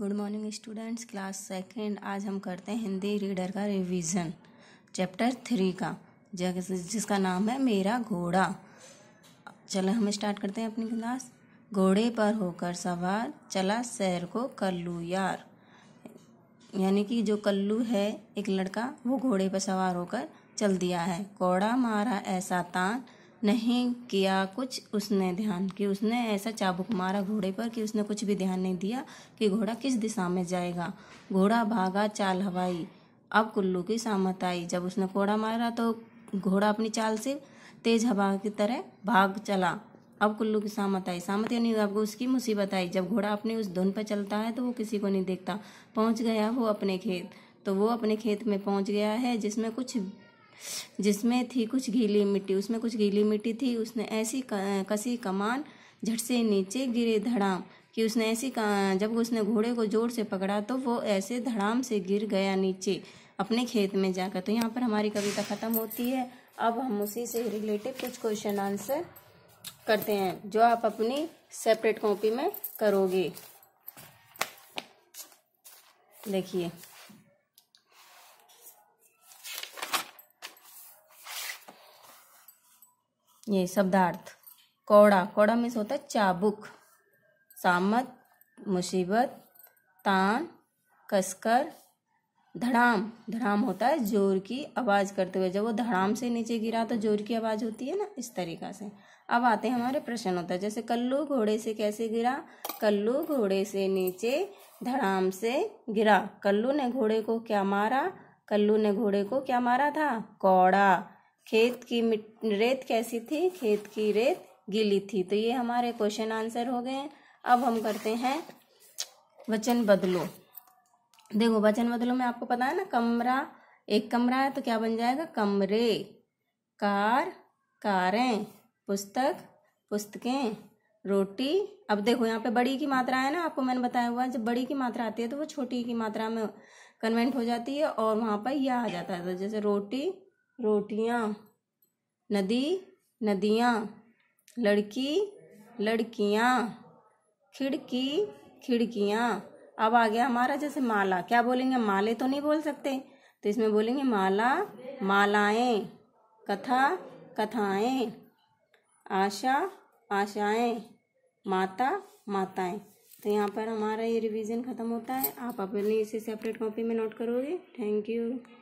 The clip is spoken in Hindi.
good morning students class second आज हम करते हैं हिंदी रीडर का रिवीजन चैप्टर थ्री का जिसका नाम है मेरा घोड़ा चलो हम स्टार्ट करते हैं अपनी क्लास घोड़े पर होकर सवार चला सैर को कल्लू यार यानी कि जो कल्लू है एक लड़का वो घोड़े पर सवार होकर चल दिया है कोड़ा मारा ऐसा तान नहीं किया कुछ उसने ध्यान कि उसने ऐसा चाबुक मारा घोड़े पर कि उसने कुछ भी ध्यान नहीं दिया कि घोड़ा किस दिशा में जाएगा घोड़ा भागा चाल हवाई अब कुल्लू की सामत आई जब उसने कोड़ा मारा तो घोड़ा अपनी चाल से तेज हवा की तरह भाग चला अब कुल्लू की सामत आई सामत यानी आपको उसकी मुसीबत आई जब घोड़ा अपने उस धुन पर चलता है तो वो किसी को नहीं देखता पहुंच गया वो अपने खेत तो वो अपने खेत में पहुंच गया है जिसमें कुछ जिसमें थी कुछ गीली मिट्टी उसमें कुछ गीली मिट्टी थी उसने ऐसी कसी कमान झट से नीचे गिरे धड़ाम कि उसने ऐसी जब उसने घोड़े को जोर से पकड़ा तो वो ऐसे धड़ाम से गिर गया नीचे अपने खेत में जाकर तो यहाँ पर हमारी कविता ख़त्म होती है अब हम उसी से रिलेटेड कुछ क्वेश्चन आंसर करते हैं जो आप अपनी सेपरेट कॉपी में करोगे देखिए ये शब्दार्थ कौड़ा कौड़ा मीन्स होता है चाबुक सामत मुसीबत तान कसकर धड़ाम धड़ाम होता है जोर की आवाज़ करते हुए जब वो धड़ाम से नीचे गिरा तो जोर की आवाज़ होती है ना इस तरीका से अब आते हैं हमारे प्रश्न होता है जैसे कल्लू घोड़े से कैसे गिरा कल्लू घोड़े से नीचे धड़ाम से गिरा कल्लू ने घोड़े को क्या मारा कल्लू ने घोड़े को क्या मारा था कौड़ा खेत की रेत कैसी थी खेत की रेत गीली थी तो ये हमारे क्वेश्चन आंसर हो गए हैं अब हम करते हैं वचन बदलो देखो वचन बदलो में आपको पता है ना कमरा एक कमरा है तो क्या बन जाएगा कमरे कार कारें पुस्तक पुस्तकें रोटी अब देखो यहाँ पे बड़ी की मात्रा है ना आपको मैंने बताया हुआ है जब बड़ी की मात्रा आती है तो वो छोटी की मात्रा में कन्वेंट हो जाती है और वहाँ पर यह आ जाता है तो जैसे रोटी रोटियाँ नदी नदियाँ लड़की लड़कियाँ खिड़की खिड़कियाँ अब आ गया हमारा जैसे माला क्या बोलेंगे माले तो नहीं बोल सकते तो इसमें बोलेंगे माला मालाएं कथा कथाएं आशा आशाएं माता माताएं तो यहाँ पर हमारा ये रिवीजन ख़त्म होता है आप अपने इसे सेपरेट कॉपी में नोट करोगे थैंक यू